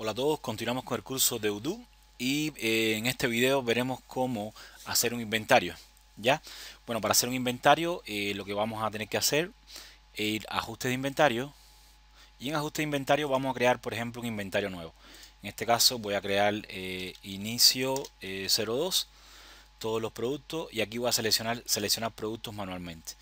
Hola a todos, continuamos con el curso de UDU y eh, en este video veremos cómo hacer un inventario. ¿ya? Bueno, para hacer un inventario eh, lo que vamos a tener que hacer es ir a ajustes de inventario y en ajustes de inventario vamos a crear por ejemplo un inventario nuevo. En este caso voy a crear eh, inicio 02, todos los productos y aquí voy a seleccionar, seleccionar productos manualmente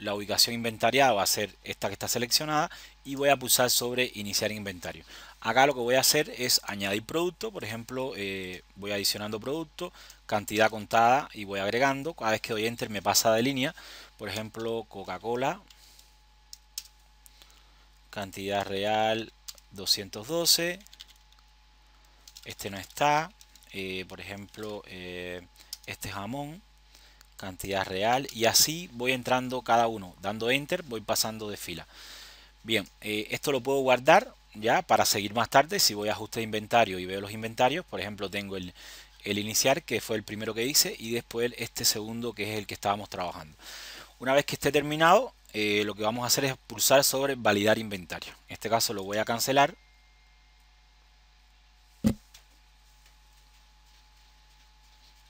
la ubicación inventariada va a ser esta que está seleccionada y voy a pulsar sobre iniciar inventario. Acá lo que voy a hacer es añadir producto, por ejemplo, eh, voy adicionando producto, cantidad contada y voy agregando. Cada vez que doy enter me pasa de línea, por ejemplo, Coca-Cola, cantidad real 212, este no está, eh, por ejemplo, eh, este jamón, cantidad real y así voy entrando cada uno dando enter voy pasando de fila bien eh, esto lo puedo guardar ya para seguir más tarde si voy a ajuste de inventario y veo los inventarios por ejemplo tengo el, el iniciar que fue el primero que hice y después este segundo que es el que estábamos trabajando una vez que esté terminado eh, lo que vamos a hacer es pulsar sobre validar inventario en este caso lo voy a cancelar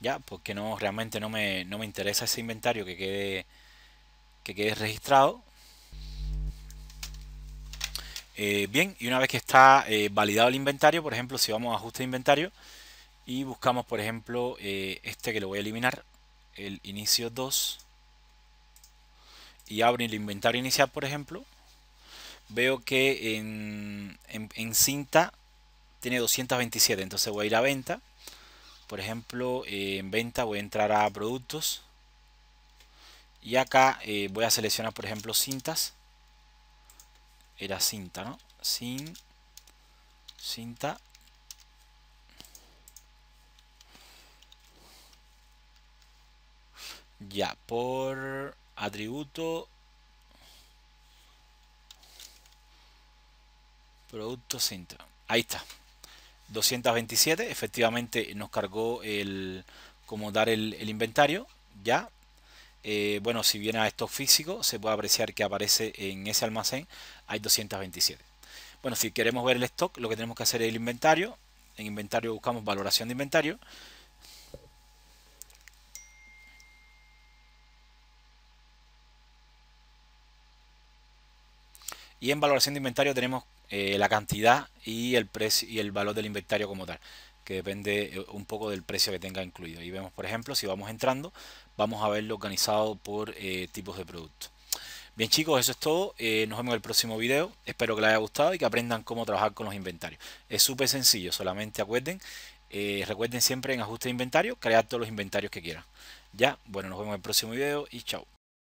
ya porque no realmente no me, interesa ese inventario que quede que quede registrado eh, bien y una vez que está eh, validado el inventario por ejemplo si vamos a ajuste de inventario y buscamos por ejemplo eh, este que lo voy a eliminar el inicio 2 y abro el inventario inicial por ejemplo veo que en cinta tiene 227 entonces voy a ir a venta por ejemplo eh, en venta voy a entrar a productos y acá eh, voy a seleccionar por ejemplo cintas era cinta no sin cinta ya por atributo producto cinta ahí está 227, efectivamente nos cargó el como dar el, inventario, ya. Eh, bueno, si viene a stock físico, se puede apreciar que aparece en ese almacén, hay 227. Bueno, si queremos ver el stock, lo que tenemos que hacer es el inventario. En inventario buscamos valoración de inventario. Y en valoración de inventario tenemos eh, la cantidad y el, precio, y el valor del inventario como tal, que depende eh, un poco del precio que tenga incluido. Y vemos, por ejemplo, si vamos entrando, vamos a verlo organizado por eh, tipos de productos. Bien chicos, eso es todo. nos vemos en el próximo video. Espero que les haya gustado y que aprendan cómo trabajar con los inventarios. Es súper sencillo, solamente acuerden, recuerden siempre en ajuste de inventario, crear todos los inventarios que quieran. Ya, bueno, nos vemos en el próximo video y chao.